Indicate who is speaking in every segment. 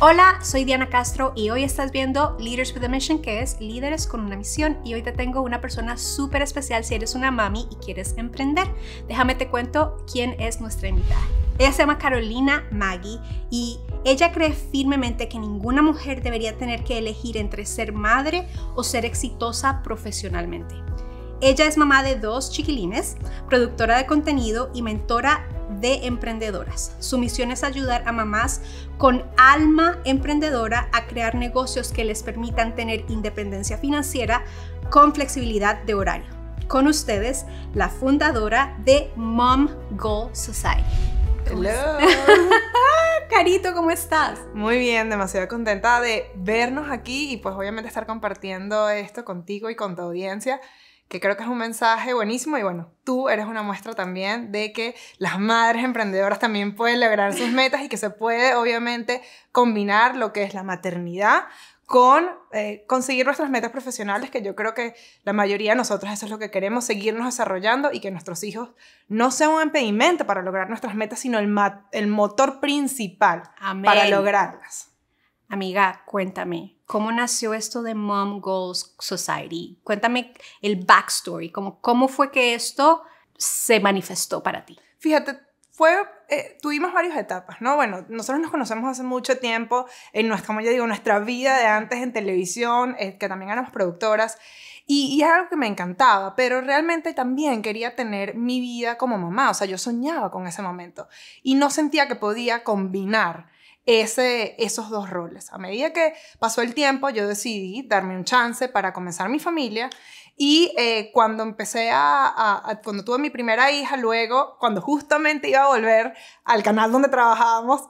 Speaker 1: Hola, soy Diana Castro y hoy estás viendo Leaders with a Mission, que es líderes con una misión. Y hoy te tengo una persona súper especial si eres una mami y quieres emprender. Déjame te cuento quién es nuestra invitada. Ella se llama Carolina Maggie y ella cree firmemente que ninguna mujer debería tener que elegir entre ser madre o ser exitosa profesionalmente. Ella es mamá de dos chiquilines, productora de contenido y mentora de emprendedoras. Su misión es ayudar a mamás con alma emprendedora a crear negocios que les permitan tener independencia financiera con flexibilidad de horario. Con ustedes, la fundadora de Mom Go Society. Hola, Carito, ¿cómo estás?
Speaker 2: Muy bien, demasiado contenta de vernos aquí y pues obviamente estar compartiendo esto contigo y con tu audiencia que creo que es un mensaje buenísimo y bueno, tú eres una muestra también de que las madres emprendedoras también pueden lograr sus metas y que se puede obviamente combinar lo que es la maternidad con eh, conseguir nuestras metas profesionales, que yo creo que la mayoría de nosotros eso es lo que queremos, seguirnos desarrollando y que nuestros hijos no
Speaker 1: sean un impedimento para lograr nuestras metas, sino el, el motor principal para lograrlas. Amiga, cuéntame, ¿cómo nació esto de Mom Goals Society? Cuéntame el backstory, como, cómo fue que esto se manifestó para ti. Fíjate, fue, eh, tuvimos varias etapas, ¿no? Bueno, nosotros nos conocemos hace
Speaker 2: mucho tiempo, en nuestra, como yo digo, nuestra vida de antes en televisión, eh, que también éramos productoras, y, y, es algo que me encantaba, pero realmente también quería tener mi vida como mamá, o sea, yo soñaba con ese momento, y no sentía que podía combinar ese, esos dos roles. A medida que pasó el tiempo, yo decidí darme un chance para comenzar mi familia y eh, cuando empecé a, a, cuando tuve mi primera hija, luego, cuando justamente iba a volver al canal donde trabajábamos,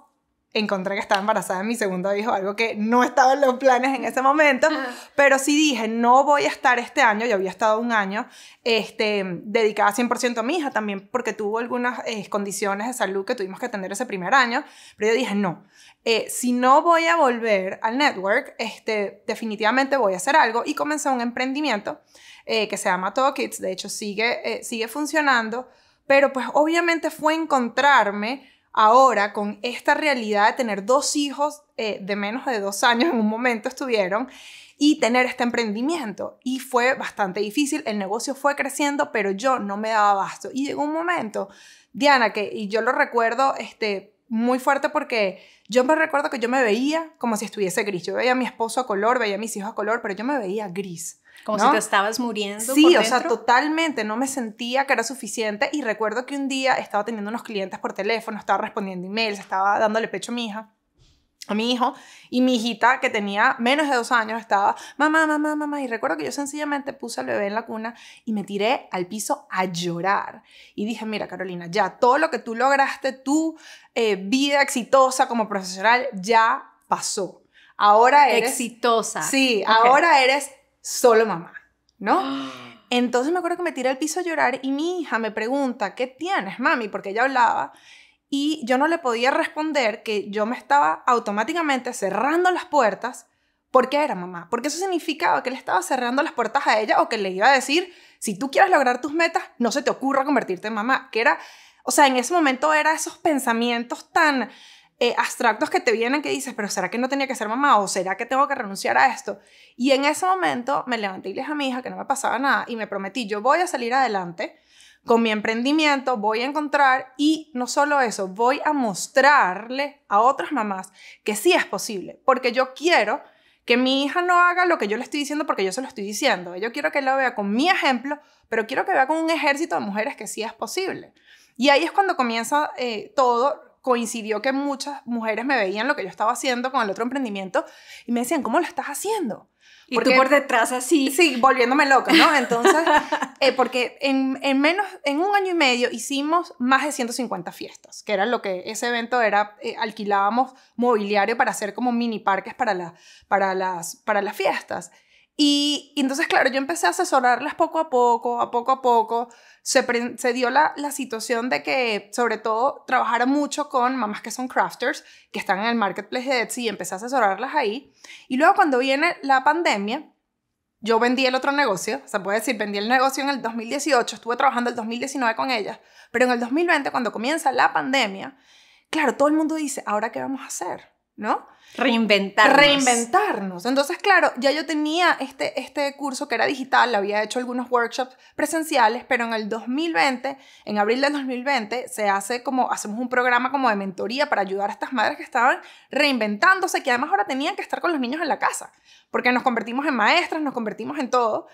Speaker 2: encontré que estaba embarazada de mi segundo hijo, algo que no estaba en los planes en ese momento, pero sí dije, no voy a estar este año, yo había estado un año este, dedicada 100% a mi hija también, porque tuvo algunas eh, condiciones de salud que tuvimos que atender ese primer año, pero yo dije, no, eh, si no voy a volver al network, este, definitivamente voy a hacer algo y comencé un emprendimiento eh, que se llama Todo Kids, de hecho sigue, sigue funcionando, pero pues obviamente fue encontrarme Ahora, con esta realidad de tener dos hijos eh, de menos de dos años en un momento estuvieron y tener este emprendimiento. Y fue bastante difícil, el negocio fue creciendo, pero yo no me daba abasto. Y llegó un momento, Diana, que y yo lo recuerdo este, muy fuerte porque yo me recuerdo que yo me veía como si estuviese gris. Yo veía a mi esposo a color, veía a mis hijos a color, pero yo me veía gris.
Speaker 1: Como si te estabas muriendo. Sí, por o sea,
Speaker 2: totalmente, no me sentía que era suficiente y recuerdo que un día estaba teniendo unos clientes por teléfono, estaba respondiendo emails, estaba dándole pecho a mi hija a mi hijo y mi hijita que tenía menos de dos años estaba mamá, mamá, mamá y recuerdo que yo sencillamente puse al bebé en la cuna y me tiré al piso a llorar y dije mira Carolina ya todo lo que tú lograste tu eh, vida exitosa como profesional ya pasó ahora eres exitosa sí ahora eres solo mamá, ¿no? Entonces me acuerdo que me tiré al piso a llorar y mi hija me pregunta, ¿qué tienes, mami? Porque ella hablaba y yo no le podía responder que yo me estaba automáticamente cerrando las puertas porque era mamá, porque eso significaba que le estaba cerrando las puertas a ella o que le iba a decir, si tú quieres lograr tus metas, no se te ocurra convertirte en mamá, que era, o sea, en ese momento era esos pensamientos tan eh, abstractos que te vienen que dices, pero ¿será que no tenía que ser mamá? ¿O será que tengo que renunciar a esto? Y en ese momento me levanté y le dije a mi hija que no me pasaba nada y me prometí, yo voy a salir adelante con mi emprendimiento, voy a encontrar y no solo eso, voy a mostrarle a otras mamás que sí es posible, porque yo quiero que mi hija no haga lo que yo le estoy diciendo porque yo se lo estoy diciendo. Yo quiero que lo vea con mi ejemplo, pero quiero que vea con un ejército de mujeres que sí es posible. Y ahí es cuando comienza eh, todo coincidió que muchas mujeres me veían lo que yo estaba haciendo con el otro emprendimiento y me decían, ¿cómo lo estás haciendo? Y tú por detrás así. Sí, volviéndome loca, ¿no? Entonces, eh, porque en, menos, en un año y medio hicimos más de 150 fiestas, que era lo que ese evento era, eh, alquilábamos mobiliario para hacer como mini parques para, la, para, las, para las fiestas. Y, y, entonces, claro, yo empecé a asesorarlas poco a poco, a poco a poco, se, dio la, situación de que, sobre todo, trabajara mucho con mamás que son crafters, que están en el marketplace de Etsy y empecé a asesorarlas ahí. Y luego cuando viene la pandemia, yo vendí el otro negocio, se puede decir, vendí el negocio en el 2018, estuve trabajando el 2019 con ellas, pero en el 2020, cuando comienza la pandemia, claro, todo el mundo dice, ¿ahora qué vamos a hacer? ¿no?
Speaker 1: Reinventarnos. Reinventarnos.
Speaker 2: Entonces, claro, ya yo tenía este, este curso que era digital, había hecho algunos workshops presenciales, pero en el 2020, en abril del 2020, se hace como, hacemos un programa como de mentoría para ayudar a estas madres que estaban reinventándose, que además ahora tenían que estar con los niños en la casa, porque nos convertimos en maestras, nos convertimos en todo,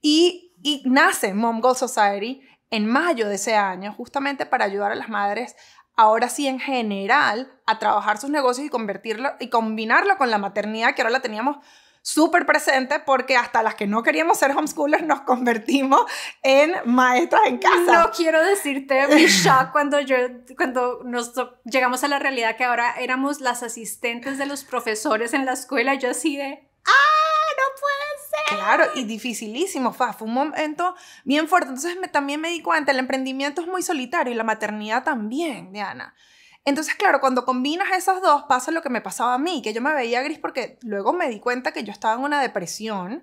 Speaker 2: y, y nace Mom Goal Society en mayo de ese año, justamente para ayudar a las madres ahora sí en general a trabajar sus negocios y convertirlo y combinarlo con la maternidad que ahora la teníamos súper presente porque hasta las que no queríamos
Speaker 1: ser homeschoolers nos convertimos en maestras en casa. No quiero decirte mi shock cuando, yo, cuando nos llegamos a la realidad que ahora éramos las asistentes de los profesores en la escuela, yo así de, ¡ah, no puedo.
Speaker 2: Claro, y dificilísimo, fue, un momento bien fuerte. Entonces me, también me di cuenta, el emprendimiento es muy solitario y la maternidad también, Diana. Entonces, claro, cuando combinas esas dos, pasa lo que me pasaba a mí, que yo me veía gris porque luego me di cuenta que yo estaba en una depresión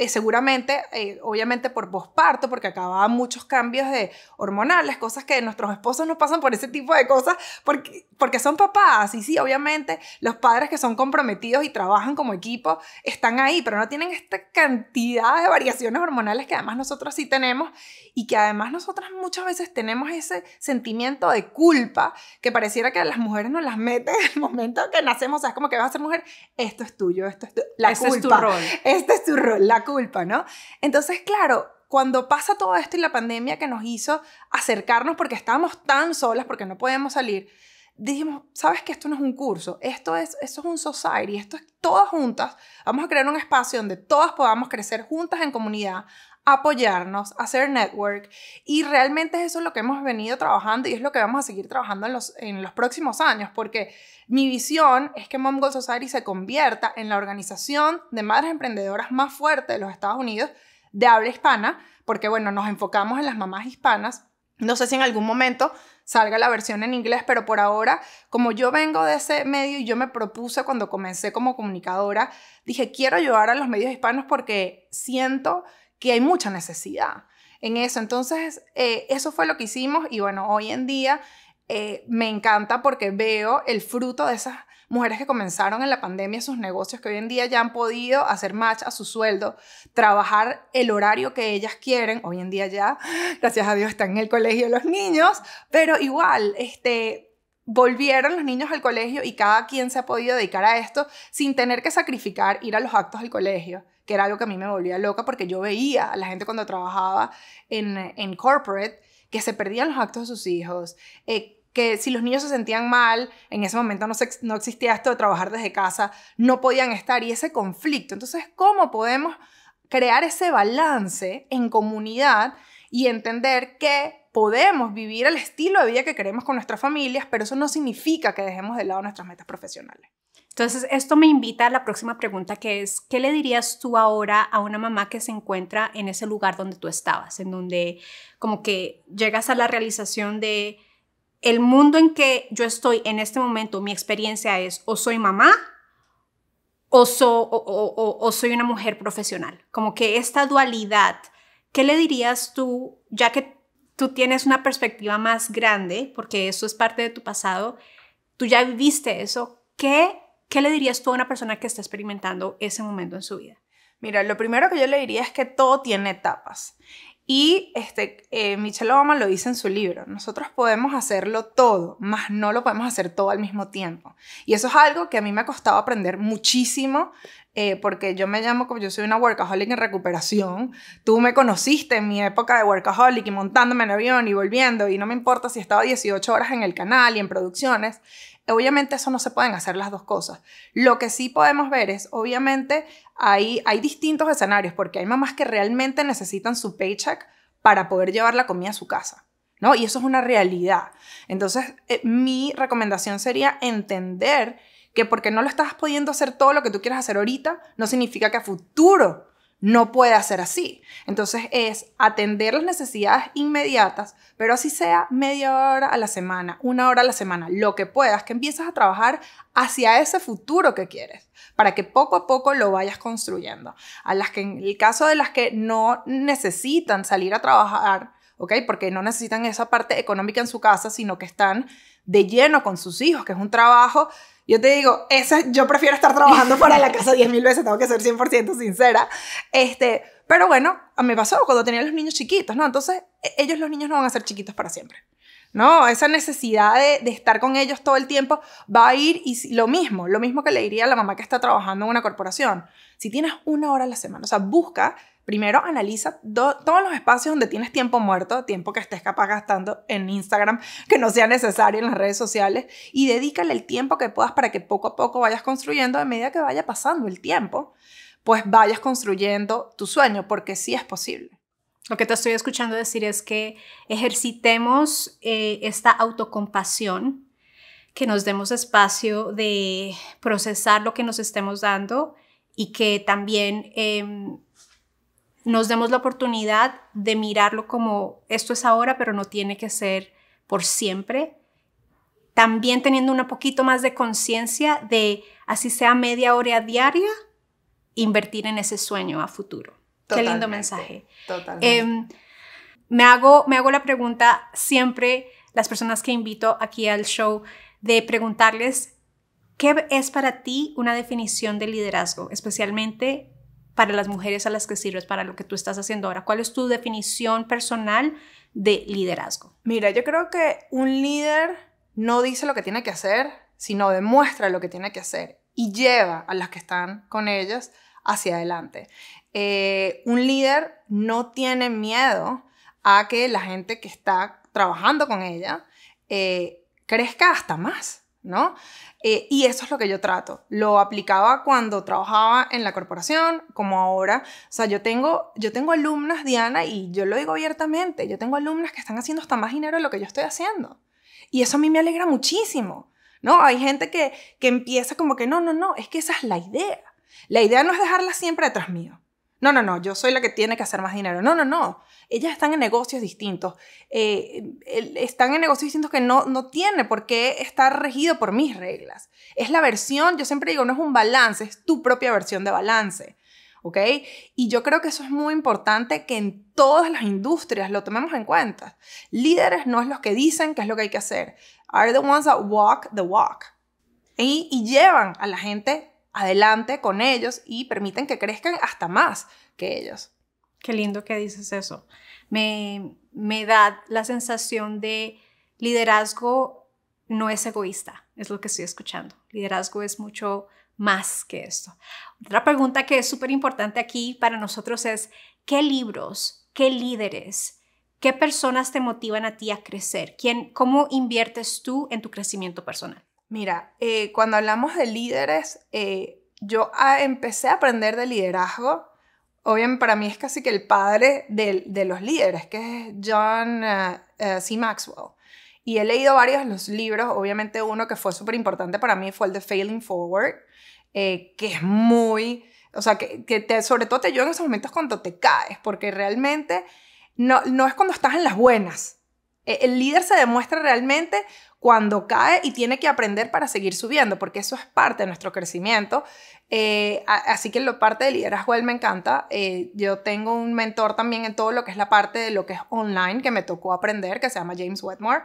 Speaker 2: eh, seguramente, eh, obviamente por posparto, porque acababan muchos cambios de hormonales, cosas que nuestros esposos nos pasan por ese tipo de cosas, porque, porque son papás. Y sí, obviamente los padres que son comprometidos y trabajan como equipo están ahí, pero no tienen esta cantidad de variaciones hormonales que además nosotros sí tenemos y que además nosotras muchas veces tenemos ese sentimiento de culpa que pareciera que a las mujeres nos las meten en el momento que nacemos. O sea, es como que vas a ser mujer, esto es tuyo, esto es tu, la es tu rol. Este es tu rol, la ¿no? Entonces, claro, cuando pasa todo esto y la pandemia que nos hizo acercarnos porque estábamos tan solas, porque no podemos salir, dijimos, sabes que esto no es un curso, esto es, esto es un society, esto es todas juntas, vamos a crear un espacio donde todas podamos crecer juntas en comunidad, apoyarnos, hacer network y realmente eso es lo que hemos venido trabajando y es lo que vamos a seguir trabajando en los, en los próximos años porque mi visión es que Mom Goal Society se convierta en la organización de madres emprendedoras más fuerte de los Estados Unidos de habla hispana porque bueno, nos enfocamos en las mamás hispanas. No sé si en algún momento salga la versión en inglés, pero por ahora, como yo vengo de ese medio y yo me propuse cuando comencé como comunicadora, dije, quiero ayudar a los medios hispanos porque siento que hay mucha necesidad en eso. Entonces, eh, eso fue lo que hicimos y bueno, hoy en día eh, me encanta porque veo el fruto de esas mujeres que comenzaron en la pandemia sus negocios, que hoy en día ya han podido hacer match a su sueldo, trabajar el horario que ellas quieren. Hoy en día ya, gracias a Dios, están en el colegio los niños, pero igual, este, volvieron los niños al colegio y cada quien se ha podido dedicar a esto sin tener que sacrificar ir a los actos del colegio, que era algo que a mí me volvía loca porque yo veía a la gente cuando trabajaba en, en corporate que se perdían los actos de sus hijos, eh, que si los niños se sentían mal, en ese momento no, no existía esto de trabajar desde casa, no podían estar y ese conflicto. Entonces, ¿cómo podemos crear ese balance en comunidad y entender que podemos vivir el
Speaker 1: estilo de vida que queremos con nuestras familias, pero eso no significa que dejemos de lado nuestras metas profesionales. Entonces, esto me invita a la próxima pregunta que es, ¿qué le dirías tú ahora a una mamá que se encuentra en ese lugar donde tú estabas, en donde como que llegas a la realización de el mundo en que yo estoy en este momento, mi experiencia es o soy mamá o, o soy una mujer profesional? Como que esta dualidad ¿Qué le dirías tú, ya que tú tienes una perspectiva más grande, porque eso es parte de tu pasado, tú ya viviste eso, ¿qué, qué le dirías tú a una persona que está experimentando ese momento en su vida? Mira, lo primero que yo le diría es
Speaker 2: que todo tiene etapas. Y este, eh, Michelle Obama lo dice en su libro, nosotros podemos hacerlo todo, más no lo podemos hacer todo al mismo tiempo. Y eso es algo que a mí me ha costado aprender muchísimo eh, porque yo me llamo como yo soy una workaholic en recuperación. Tú me conociste en mi época de workaholic y montándome en avión y volviendo y no me importa si estaba 18 horas en el canal y en producciones. Obviamente eso no se pueden hacer las dos cosas. Lo que sí podemos ver es, obviamente, hay, hay distintos escenarios, porque hay mamás que realmente necesitan su paycheck para poder llevar la comida a su casa. ¿No? Y eso es una realidad. Entonces, eh, mi recomendación sería entender que porque no lo estás pudiendo hacer todo lo que tú quieres hacer ahorita, no significa que a futuro no pueda ser así. Entonces es atender las necesidades inmediatas, pero así sea media hora a la semana, una hora a la semana, lo que puedas, que empiezas a trabajar hacia ese futuro que quieres, para que poco a poco lo vayas construyendo. A las que, en el caso de las que no necesitan salir a trabajar, ¿ok? Porque no necesitan esa parte económica en su casa, sino que están de lleno con sus hijos, que es un trabajo. Yo te digo, esa, yo prefiero estar trabajando para la casa 10.000 veces, tengo que ser 100% sincera. Este, pero bueno, me pasó cuando tenía los niños chiquitos, ¿no? Entonces, e, ellos los niños no van a ser chiquitos para siempre. ¿no? Esa necesidad de, estar con ellos todo el tiempo va a ir y lo mismo, lo mismo que le diría a la mamá que está trabajando en una corporación. Si tienes una hora a la semana, o sea, busca Primero, analiza todos los espacios donde tienes tiempo muerto, tiempo que estés capaz gastando en Instagram, que no sea necesario en las redes sociales, y dedícale el tiempo que puedas para que poco a poco vayas construyendo a medida que vaya pasando el tiempo, pues vayas construyendo tu sueño, porque
Speaker 1: sí es posible. Lo que te estoy escuchando decir es que ejercitemos eh, esta autocompasión, que nos demos espacio de procesar lo que nos estemos dando y que también... Em, nos demos la oportunidad de mirarlo como esto es ahora, pero no tiene que ser por siempre. También teniendo un poquito más de conciencia de, así sea media hora diaria, invertir en ese sueño a futuro. Qué lindo mensaje. Totalmente. Em, me, hago, me hago la pregunta siempre, las personas que invito aquí al show, de preguntarles, ¿qué es para ti una definición de liderazgo? Especialmente para las mujeres a las que sirves, para lo que tú estás haciendo ahora? ¿Cuál es tu definición personal de liderazgo? Mira, yo creo
Speaker 2: que un líder no dice lo que tiene que hacer, sino demuestra lo que tiene que hacer y lleva a las que están con ellas hacia adelante. Eh, un líder no tiene miedo a que la gente que está trabajando con ella eh, crezca hasta más. ¿no? Eh, y eso es lo que yo trato. Lo aplicaba cuando trabajaba en la corporación, como ahora. O sea, yo tengo, yo tengo alumnas, Diana, y yo lo digo abiertamente, yo tengo alumnas que están haciendo hasta más dinero de lo que yo estoy haciendo. Y eso a mí me alegra muchísimo, ¿no? Hay gente que, que empieza como que, no, no, no, es que esa es la idea. La idea no es dejarla siempre detrás mío. No, no, no, yo soy la que tiene que hacer más dinero. No, no, no. Ellas están en negocios distintos. Eh, están en negocios distintos que no, no tiene por qué estar regido por mis reglas. Es la versión, yo siempre digo, no es un balance, es tu propia versión de balance. ¿Ok? Y yo creo que eso es muy importante que en todas las industrias lo tomemos en cuenta. Líderes no es los que dicen qué es lo que hay que hacer. Are the ones that walk the walk. y, y llevan a la gente adelante con ellos y permiten que crezcan hasta más que ellos.
Speaker 1: Qué lindo que dices eso. Me, me da la sensación de liderazgo no es egoísta, es lo que estoy escuchando. Liderazgo es mucho más que esto. Otra pregunta que es súper importante aquí para nosotros es, ¿qué libros, qué líderes, qué personas te motivan a ti a crecer? ¿Quién, ¿Cómo inviertes tú en tu crecimiento personal? Mira, eh, cuando hablamos de líderes,
Speaker 2: eh, yo empecé a aprender de liderazgo. Obviamente para mí es casi que el padre de, los líderes, que es John eh, C. Maxwell. Y he leído varios de los libros, obviamente uno que fue súper importante para mí fue el de Failing Forward, que es muy, o sea, que, sobre todo te ayuda en esos momentos cuando te caes, porque realmente no, no es cuando estás en las buenas. E, el líder se demuestra realmente cuando cae y tiene que aprender para seguir subiendo, porque eso es parte de nuestro crecimiento, eh, así que la parte de liderazgo él me encanta. Eh, yo tengo un mentor también en todo lo que es la parte de lo que es online que me tocó aprender, que se llama James Wetmore.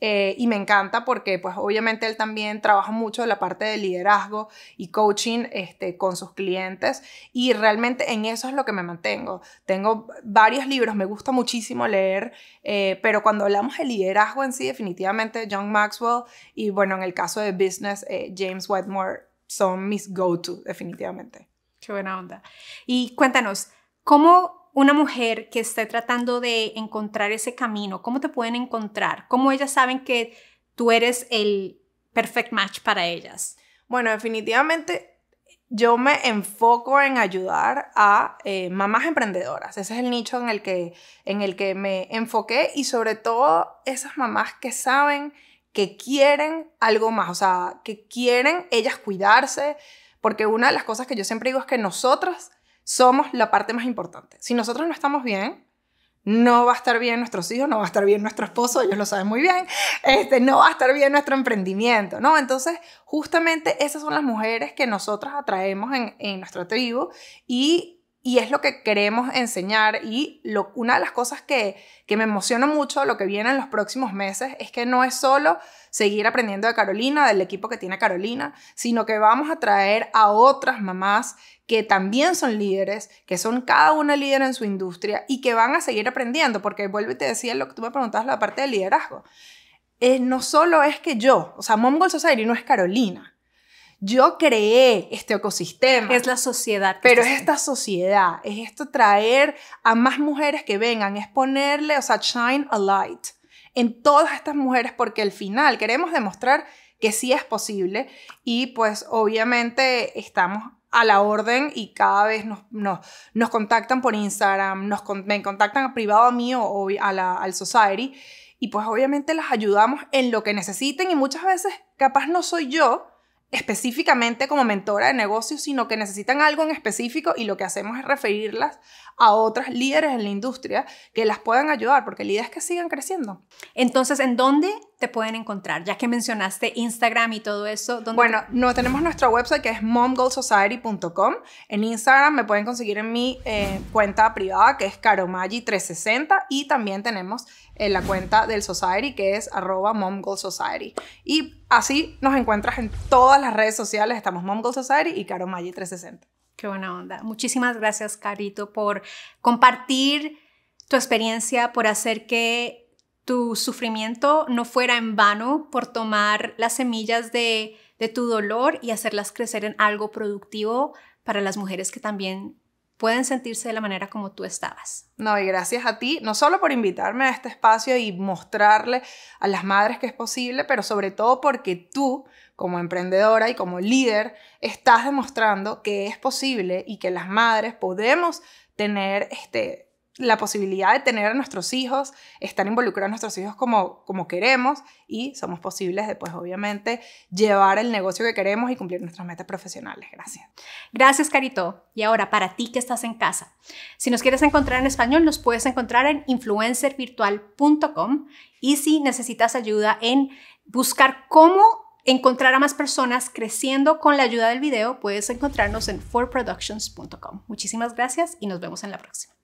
Speaker 2: Eh, y me encanta porque, pues, obviamente él también trabaja mucho la parte de liderazgo y coaching este, con sus clientes. Y realmente en eso es lo que me mantengo. Tengo varios libros, me gusta muchísimo leer, pero cuando hablamos de liderazgo en sí, definitivamente John Maxwell y, bueno, en el caso de business, James Wetmore son mis go-to,
Speaker 1: definitivamente. Qué buena onda. Y cuéntanos, ¿cómo una mujer que esté tratando de encontrar ese camino, cómo te pueden encontrar? ¿Cómo ellas saben que tú eres el perfect match para ellas? Bueno, definitivamente
Speaker 2: yo me enfoco en ayudar a eh, mamás emprendedoras. Ese es el nicho en el, que, en el que me enfoqué y sobre todo esas mamás que saben que quieren algo más, o sea, que quieren ellas cuidarse, porque una de las cosas que yo siempre digo es que nosotras somos la parte más importante. Si nosotros no estamos bien, no va a estar bien nuestros hijos, no va a estar bien nuestro esposo, ellos lo saben muy bien, este, no va a estar bien nuestro emprendimiento, ¿no? Entonces, justamente esas son las mujeres que nosotras atraemos en, en nuestra tribu y y es lo que queremos enseñar y lo, una de las cosas que, que me emociona mucho, lo que viene en los próximos meses, es que no es solo seguir aprendiendo de Carolina, del equipo que tiene Carolina, sino que vamos a traer a otras mamás que también son líderes, que son cada una líder en su industria y que van a seguir aprendiendo, porque vuelvo y te decía lo que tú me preguntabas, la parte del liderazgo. Eh, no solo es que yo, o sea, Mom Society no es Carolina, yo creé este ecosistema. Es la sociedad. Pero es esta sociedad, es esto traer a más mujeres que vengan, es ponerle, o sea, shine a light en todas estas mujeres porque al final queremos demostrar que sí es posible y pues obviamente estamos a la orden y cada vez nos, nos, contactan por Instagram, nos, me contactan a privado a mí o, a la, al Society y pues obviamente las ayudamos en lo que necesiten y muchas veces capaz no soy yo, específicamente como mentora de negocios, sino que necesitan algo en específico y lo que hacemos es referirlas a otras
Speaker 1: líderes en la industria que las puedan ayudar, porque la idea es que sigan creciendo. Entonces, ¿en dónde te pueden encontrar? Ya que mencionaste Instagram y todo eso. bueno, no tenemos nuestra website que
Speaker 2: es momgoalsociety.com. En Instagram me pueden conseguir en mi eh, cuenta privada que es caromagi360 y también tenemos eh, la cuenta del society que es arroba momgoalsociety. Y así nos encuentras en todas las redes sociales. Estamos
Speaker 1: MomGolSociety y caromagi360. Qué buena onda. Muchísimas gracias, Carito, por compartir tu experiencia, por hacer que tu sufrimiento no fuera en vano por tomar las semillas de, tu dolor y hacerlas crecer en algo productivo para las mujeres que también pueden sentirse de la manera como tú estabas. No, y gracias
Speaker 2: a ti, no solo por invitarme a este espacio y mostrarle a las madres que es posible, pero sobre todo porque tú, como emprendedora y como líder, estás demostrando que es posible y que las madres podemos tener este, la posibilidad de tener a nuestros hijos, estar involucrados a nuestros hijos como, como queremos y somos posibles después obviamente, llevar el negocio que queremos y cumplir nuestras metas
Speaker 1: profesionales. Gracias. Gracias, Carito. Y ahora, para ti que estás en casa, si nos quieres encontrar en español, nos puedes encontrar en influencervirtual.com y si necesitas ayuda en buscar cómo encontrar a más personas creciendo con la ayuda del video, puedes encontrarnos en forproductions.com. Muchísimas gracias y nos vemos en la próxima.